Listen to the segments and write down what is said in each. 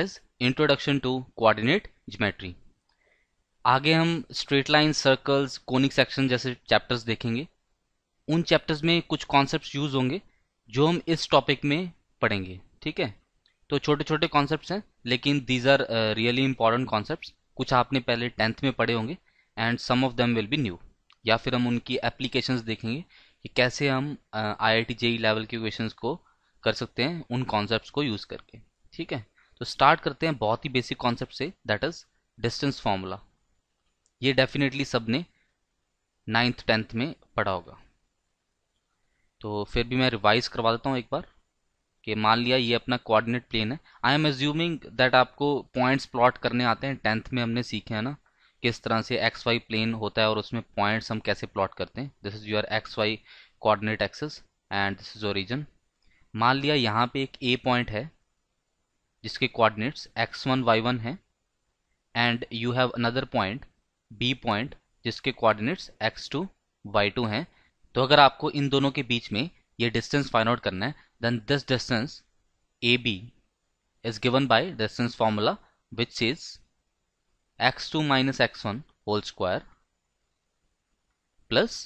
Is introduction to coordinate geometry आगे हम straight line circles conic section जैसे chapters देखेंगे उन चैप्टर्स में कुछ कॉन्सेप्ट यूज होंगे जो हम इस टॉपिक में पढ़ेंगे ठीक है तो छोटे छोटे कॉन्सेप्ट हैं लेकिन these are really important concept कुछ आपने पहले टेंथ में पढ़े होंगे and some of them will be new या फिर हम उनकी एप्लीकेशन देखेंगे कि कैसे हम I I T JEE level के क्वेश्चन को कर सकते हैं उन कॉन्सेप्ट को यूज़ करके ठीक है तो स्टार्ट करते हैं बहुत ही बेसिक कॉन्सेप्ट से दैट इज डिस्टेंस फॉर्मूला ये डेफिनेटली सब ने नाइन्थ टेंथ में पढ़ा होगा तो फिर भी मैं रिवाइज करवा देता हूँ एक बार कि मान लिया ये अपना कोऑर्डिनेट प्लेन है आई एम एज्यूमिंग दैट आपको पॉइंट्स प्लॉट करने आते हैं टेंथ में हमने सीखे हैं ना किस तरह से एक्स वाई प्लेन होता है और उसमें पॉइंट्स हम कैसे प्लॉट करते हैं this is your X Y coordinate axes and this is origin मान लिया यहाँ पे एक ए पॉइंट है जिसके coordinates X one Y one है and you have another point B point जिसके coordinates X two Y two हैं तो अगर आपको इन दोनों के बीच में ये डिस्टेंस फाइंड आउट करना है then this distance A B is given by distance formula which is x2 two minus X one whole square plus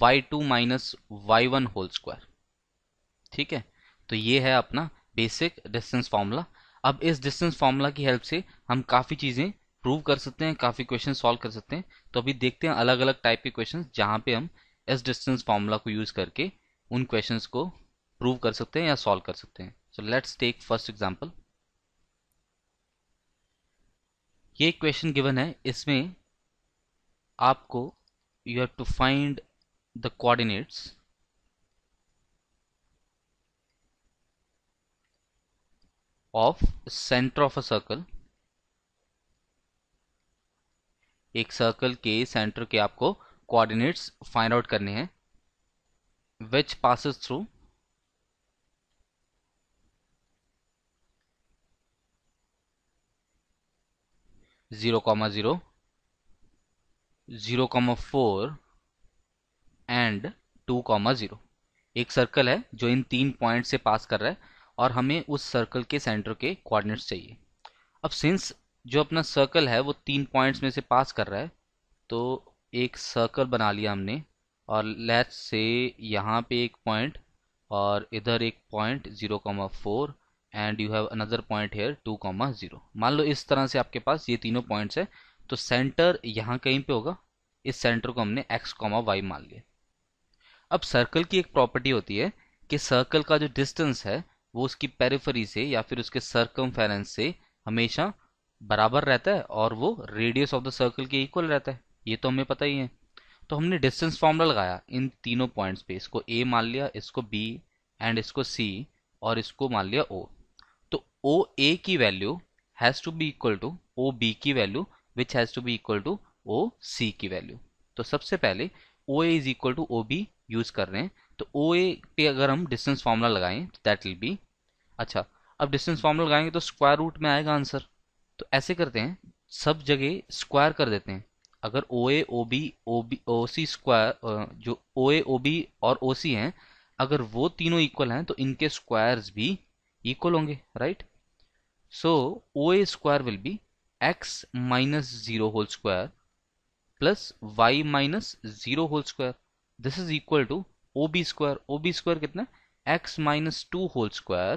Y two minus Y one whole square ठीक है तो ये है अपना बेसिक डिस्टेंस फॉर्मूला अब इस डिस्टेंस फॉर्मूला की help से हम काफ़ी चीज़ें प्रूव कर सकते हैं काफ़ी क्वेश्चन सॉल्व कर सकते हैं तो अभी देखते हैं अलग अलग टाइप के क्वेश्चन जहां पे हम इस डिस्टेंस फॉर्मूला को यूज़ करके उन क्वेश्चन को प्रूव कर सकते हैं या सॉल्व कर सकते हैं so let's take first example ये क्वेश्चन गिवन है इसमें आपको you have to find the coordinates of centre of a circle एक सर्कल के सेंटर के आपको कोऑर्डिनेट्स फाइंड आउट करने हैं which passes through zero comma zero zero comma four and two comma zero एक सर्कल है जो इन तीन पॉइंट से पास कर रहा है और हमें उस सर्कल के सेंटर के कोऑर्डिनेट्स चाहिए अब सिंस जो अपना सर्कल है वो तीन पॉइंट्स में से पास कर रहा है तो एक सर्कल बना लिया हमने और लेट से यहाँ पे एक पॉइंट और इधर एक point zero comma four and you have another point here two comma zero मान लो इस तरह से आपके पास ये तीनों पॉइंट्स हैं तो सेंटर यहाँ कहीं पे होगा इस सेंटर को हमने एक्स कॉमा वाई मान लिया अब सर्कल की एक प्रॉपर्टी होती है कि सर्कल का जो डिस्टेंस है वो उसकी पेरिफरी से या फिर उसके सर्कम से हमेशा बराबर रहता है और वो रेडियस ऑफ द सर्कल के इक्वल रहता है ये तो हमें पता ही है तो हमने डिस्टेंस फॉर्मूला लगाया इन तीनों पॉइंट्स पे इसको ए मान लिया इसको बी एंड इसको सी और इसको मान लिया ओ तो ओ ए की value has to be equal to O B की value which has to be equal to O C की वैल्यू तो सबसे पहले O A is equal to O B use कर रहे हैं तो ओ ए पे अगर हम डिस्टेंस फार्मूला लगाएं तो दैट विल बी अच्छा अब डिस्टेंस फार्मूला लगाएंगे तो स्क्वायर रूट में आएगा आंसर तो ऐसे करते हैं सब जगह स्क्वायर कर देते हैं अगर O A O B O B O C square जो ओ ए ओ बी और ओ सी हैं अगर वो तीनों इक्वल हैं तो इनके स्क्वायर्स भी इक्वल होंगे right so O A square will be X minus zero whole square plus Y minus zero whole square this is equal to O B square O B square कितना X minus two whole square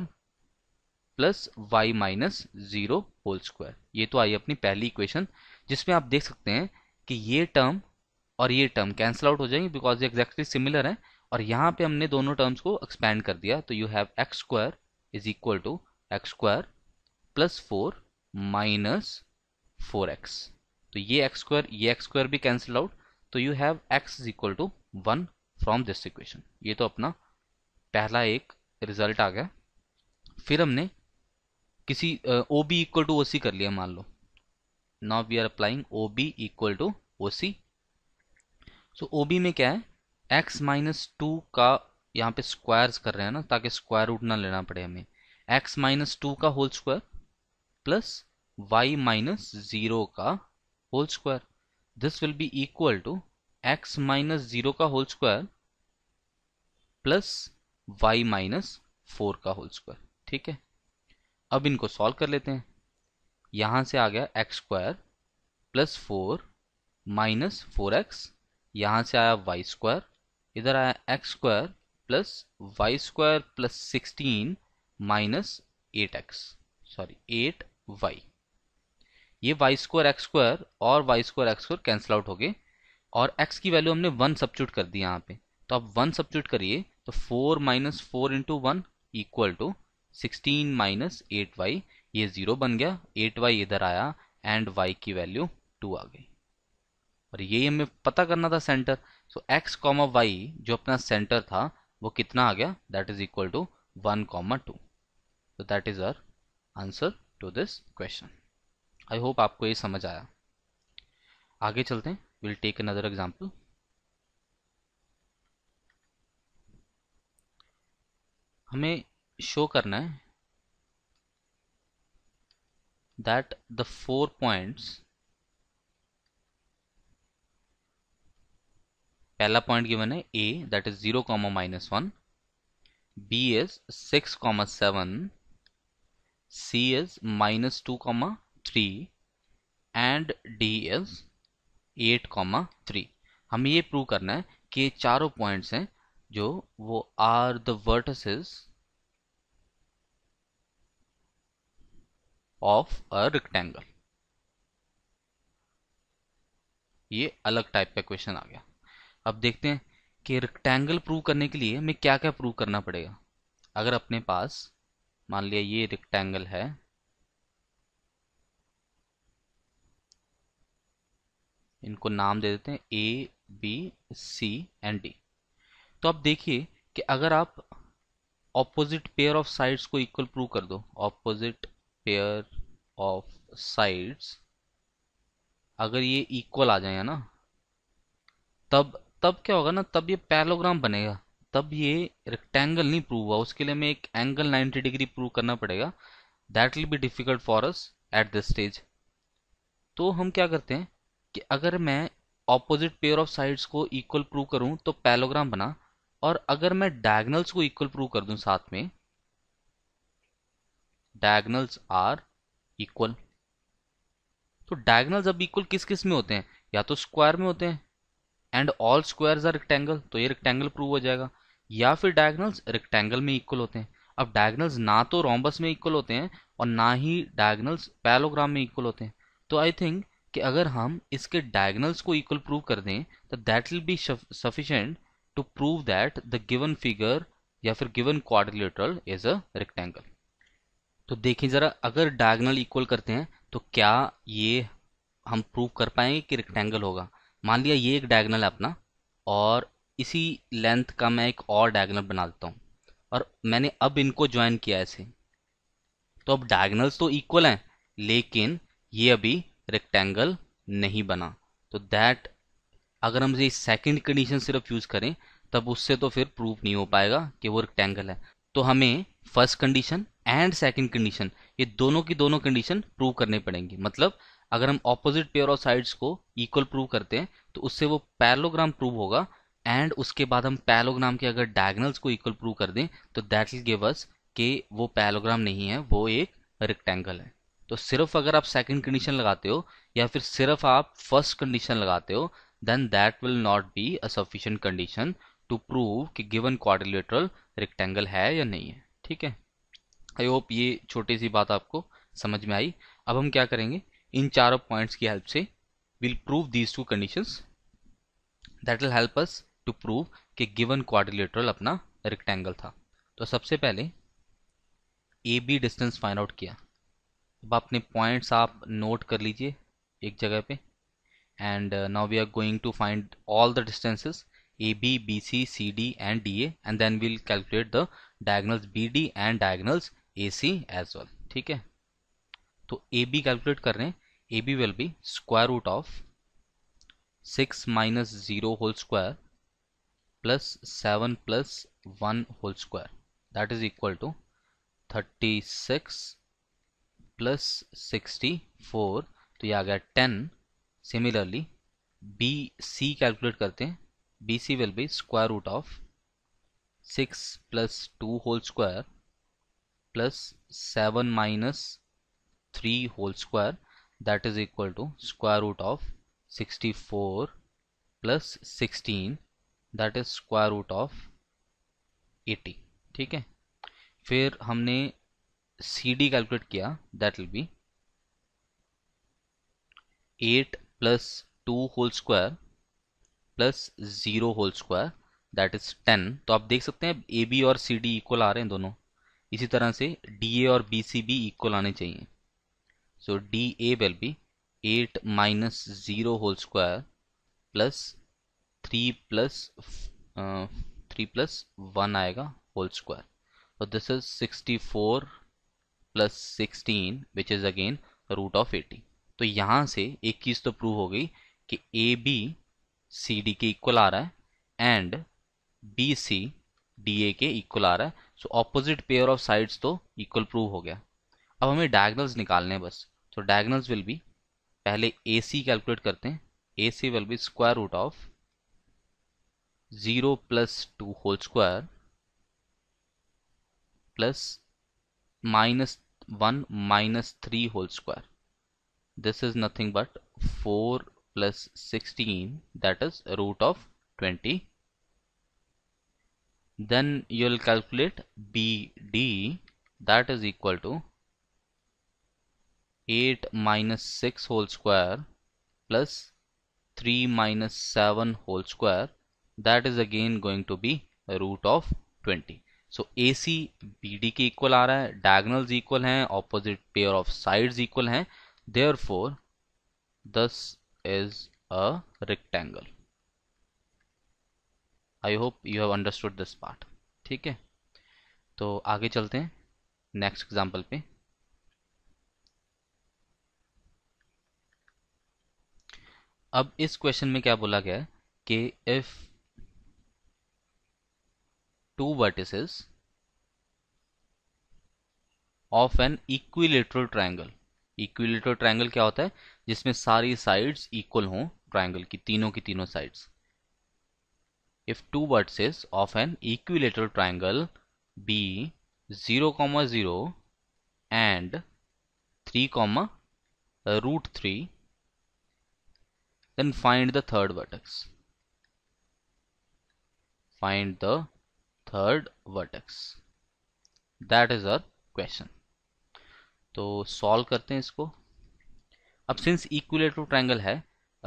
plus Y minus zero whole square ये तो आई अपनी पहली equation जिसमें आप देख सकते हैं कि ये टर्म और ये टर्म कैंसिल आउट हो जाएंगे बिकॉज ये एग्जैक्टली सिमिलर है और यहाँ पे हमने दोनों टर्म्स को एक्सपैंड कर दिया तो you have X square is equal to X square plus four minus four X तो ये एक्स स्क्वायर ये एक्स स्क्वायर भी कैंसिल आउट तो you have X is equal to one from this equation ये तो अपना पहला एक रिजल्ट आ गया फिर हमने किसी O B equal to O C कर लिया मान लो now we are applying O B equal to O C so O B में क्या है एक्स माइनस टू का यहाँ पे स्क्वायर्स कर रहे हैं ना ताकि स्क्वायर रूट ना लेना पड़े हमें एक्स माइनस टू का whole square plus Y minus zero का whole square this will be equal to X minus zero का whole square plus Y minus four का होल स्क्वायर ठीक है अब इनको सॉल्व कर लेते हैं यहां से आ गया X square plus four minus four X यहां से आया वाई स्क्वायर इधर आया X square plus Y square plus sixteen minus eight X sorry eight Y ये वाई स्क्वायर एक्स स्क्वायर और Y square X square cancel out हो गए और x की वैल्यू हमने वन सब्चूट कर दिया यहाँ पे तो आप वन सब्चूट करिए तो four minus four into one equal to sixteen minus eight Y ये जीरो बन गया एट वाई इधर आया एंड वाई की वैल्यू टू आ गई और यही हमें पता करना था centre so X comma Y जो अपना सेंटर था वो कितना आ गया that is equal to one comma two तो that is our answer to this question I hope आपको ये समझ आया आगे चलते हैं We'll take another example. हमें शो करना है that the four points पहला पॉइंट गिवन है a that is 0 comma minus 1 b is 6 comma 7 c is minus 2 comma 3 and d is eight comma three हमें ये प्रूव करना है कि चारों पॉइंट्स हैं जो वो are the vertices of a rectangle ये अलग टाइप का क्वेश्चन आ गया अब देखते हैं कि रिक्टेंगल प्रूव करने के लिए हमें क्या क्या प्रूव करना पड़ेगा अगर अपने पास मान लिया ये रिक्टेंगल है इनको नाम दे देते हैं A B C and D तो आप देखिए कि अगर आप ऑपोजिट पेयर ऑफ साइड्स को इक्वल प्रूव कर दो ऑपोजिट पेयर ऑफ साइड्स अगर ये इक्वल आ जाए ना तब तब क्या होगा ना तब ये पैरोग्राम बनेगा तब ये रेक्टेंगल नहीं प्रूव हुआ उसके लिए हमें एक एंगल 90 डिग्री प्रूव करना पड़ेगा that will be difficult for us at this stage तो हम क्या करते हैं कि अगर मैं ऑपोजिट पेयर ऑफ साइड्स को इक्वल प्रूव करूं तो पैलोग्राम बना और अगर मैं डायगनल्स को इक्वल प्रूव कर दूं साथ में डायगनल्स आर इक्वल तो डायगनल्स अब इक्वल किस किस में होते हैं या तो स्क्वायर में होते हैं and all square are rectangle तो ये रेक्टेंगल प्रूव हो जाएगा या फिर डायगनल्स रेक्टेंगल में इक्वल होते हैं अब डायगनल्स ना तो रोम्बस में इक्वल होते हैं और ना ही डायगनल्स पैलोग्राम में इक्वल होते हैं तो आई थिंक कि अगर हम इसके डायगनल्स को इक्वल प्रूव कर दें तो that will be sufficient to prove that the given figure या फिर given quadrilateral is a rectangle तो देखें ज़रा अगर डायगनल इक्वल करते हैं तो क्या ये हम प्रूव कर पाएंगे कि रेक्टेंगल होगा मान लिया ये एक डायगनल है अपना और इसी लेंथ का मैं एक और डायगनल बना देता हूँ और मैंने अब इनको ज्वाइन किया ऐसे तो अब डायगनल्स तो इक्वल हैं लेकिन ये अभी रेक्टेंगल नहीं बना तो दैट अगर हम ये सेकंड कंडीशन सिर्फ यूज़ करें तब उससे तो फिर प्रूफ नहीं हो पाएगा कि वो रेक्टेंगल है तो हमें first condition and second condition ये दोनों की दोनों कंडीशन प्रूव करने पड़ेंगे मतलब अगर हम ऑपोजिट पेयर ऑफ साइड्स को इक्वल प्रूव करते हैं तो उससे वो पैलोग्राम प्रूव होगा एंड उसके बाद हम पैलोग्राम के अगर डायगनल्स को इक्वल प्रूव कर दें तो दैट विल गिव अस कि वो पैलोग्राम नहीं है वो एक रेक्टेंगल है तो सिर्फ अगर आप सेकंड कंडीशन लगाते हो या फिर सिर्फ आप फर्स्ट कंडीशन लगाते हो then that will not be a sufficient condition to prove कि गिवन क्वाड्रिलेटरल रेक्टेंगल है या नहीं है ठीक है आई होप ये छोटी सी बात आपको समझ में आई अब हम क्या करेंगे इन चारों पॉइंट्स की हेल्प से will prove these two conditions that will help us to prove कि गिवन क्वाड्रिलेटरल अपना रेक्टेंगल था तो सबसे पहले A B distance find out किया अब अपने पॉइंट्स आप नोट कर लीजिए एक जगह पे and now we are going to find all the distances A B B C C D and D and then we'll calculate the diagonals B D and diagonals A C as well ठीक है तो A B calculate कर रहे हैं A B will be square root of six minus zero whole square plus seven plus one whole square that is equal to thirty six plus sixty four तो ये आ गया ten similarly B C calculate करते हैं B C will be square root of six plus two whole square plus seven minus three whole square that is equal to square root of sixty four plus sixteen that is square root of eighty ठीक है फिर हमने cd calculate किया that will be eight plus two whole square plus zero whole square that is ten तो आप देख सकते हैं ए बी और सी डी इक्वल आ रहे हैं दोनों इसी तरह से डी ए और बी सी भी इक्वल आने चाहिए so D A will be eight minus zero whole square plus three plus three plus one आएगा होल स्क्वायर तो this is sixty four plus sixteen which is again root of eighty तो यहां से एक चीज़ तो prove हो गई कि ए बी सी डी के इक्वल आ रहा है and B C D A के इक्वल आ रहा है so opposite pair of sides तो इक्वल प्रूव हो गया अब हमें डायगनल्स निकालने हैं बस तो डायगनल्स विल बी पहले ए सी कैलकुलेट करते हैं A C will be square root of zero plus two whole square plus minus 1 minus 3 whole square. This is nothing but 4 plus 16 that is root of 20. Then you will calculate BD that is equal to 8 minus 6 whole square plus 3 minus 7 whole square that is again going to be root of 20 so A C B D के equal आ रहा है diagonals equal हैं opposite pair of sides equal हैं therefore this is a rectangle I hope you have understood this part ठीक है तो आगे चलते हैं नेक्स्ट एग्जाम्पल पे अब इस क्वेश्चन में क्या बोला गया है कि if two vertices of an equilateral triangle. Equilateral triangle क्या होता है जिसमें सारी sides equal हों triangle की तीनों की तीनों sides. if two vertices of an equilateral triangle B zero comma zero and three comma root three then find the third vertex find the third vertex that is our question तो solve करते हैं इसको अब since equilateral triangle है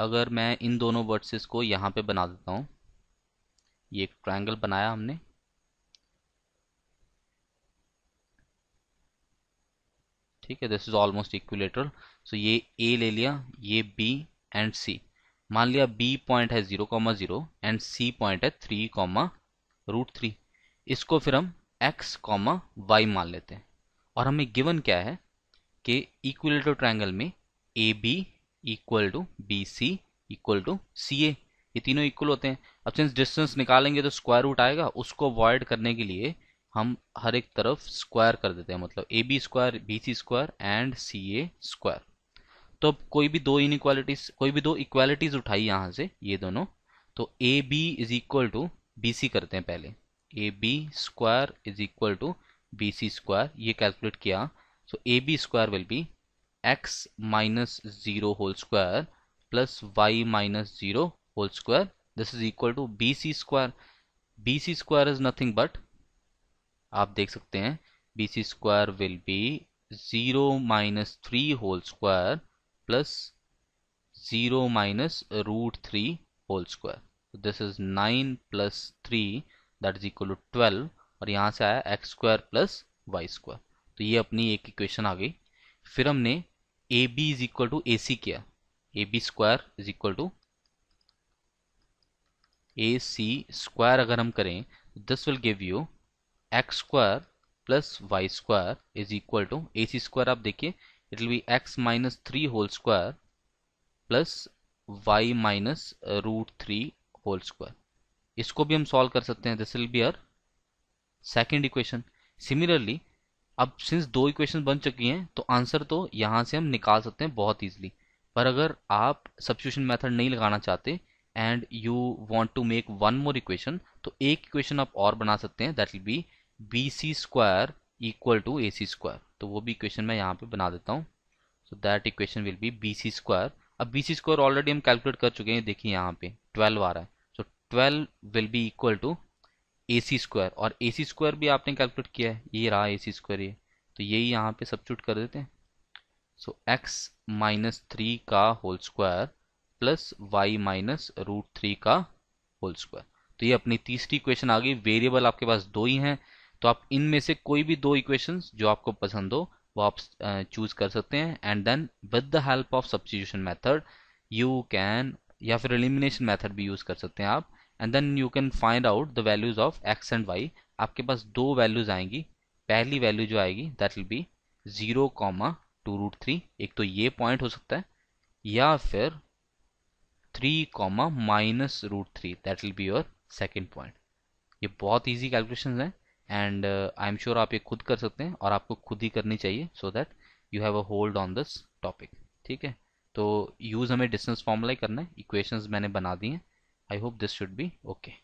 अगर मैं इन दोनों vertices को यहां पे बना देता हूं ये एक ट्रायंगल बनाया हमने ठीक है this is almost equilateral so ये ए ले लिया ये बी एंड सी मान लिया बी पॉइंट है zero comma zero and C point है थ्री कॉमा रूट थ्री इसको फिर हम x कॉमा वाई मान लेते हैं और हमें गिवन क्या है कि इक्वलेटर ट्रायंगल में A B equal to B C equal to C A ये तीनों इक्वल होते हैं अब सिंस डिस्टेंस निकालेंगे तो स्क्वायर रूट आएगा उसको अवॉइड करने के लिए हम हर एक तरफ स्क्वायर कर देते हैं मतलब A B square B C square and C A square तो अब कोई भी दो इन कोई भी दो इक्वालिटीज उठाई यहाँ से ये दोनों तो A B is equal to B C करते हैं पहले A B square is equal to B C square ये कैलकुलेट किया so A B square will be X minus zero whole square plus Y minus zero whole square this is equal to B C square B C square is nothing but आप देख सकते हैं B C square will be zero minus three whole square plus zero minus root three whole square this is nine plus three that is equal to twelve और यहाँ से आया X square plus Y square तो ये अपनी एक equation आ गई फिर हमने A B is equal to A C किया A B square is equal to A C square अगर हम करें this will give you X square plus Y square is equal to A C square आप देखिए it will be X minus three whole square plus Y minus root three whole square इसको भी हम solve कर सकते हैं this will be our second equation similarly अब since दो इक्वेशन बन चुकी हैं तो आंसर तो यहाँ से हम निकाल सकते हैं बहुत ईजिली पर अगर आप सब्सिट्यूशन मेथड नहीं लगाना चाहते and you want to make one more equation तो एक इक्वेशन आप और बना सकते हैं that will be B C square equal to A C square तो वो भी इक्वेशन मैं यहाँ पे बना देता हूँ so that equation will be B C square अब बी सी स्क्वायर ऑलरेडी हम कैलकुलेट कर चुके हैं देखिए यहाँ पे ट्वेल्व आ रहा है twelve will be equal to A C square और ए सी स्क्वायर भी आपने कैलकुलेट किया है ये रहा ए सी स्क्वायर ये तो यही यहाँ पे सब्चूट कर देते हैं सो एक्स माइनस थ्री का whole square plus Y minus root three का होल स्क्वायर तो ये अपनी तीसरी इक्वेशन आ गई वेरिएबल आपके पास दो ही हैं तो आप इनमें से कोई भी दो इक्वेशंस जो आपको पसंद हो वो आप चूज कर सकते हैं and then with the help of substitution method you can या फिर एलिमिनेशन मेथड भी यूज कर सकते हैं आप and then you can find out the values of X and Y आपके पास दो वैल्यूज आएंगी पहली वैल्यू जो आएगी that will be zero comma two root three एक तो ये पॉइंट हो सकता है या फिर three comma minus root three that will be your second point ये बहुत ईजी कैलकुलेशन है एंड आई एम श्योर आप ये खुद कर सकते हैं और आपको खुद ही करनी चाहिए so that you have a hold on this topic ठीक है तो यूज़ हमें डिस्टेंस फॉर्मूला ही करना है इक्वेशंस मैंने बना दी हैं I hope this should be okay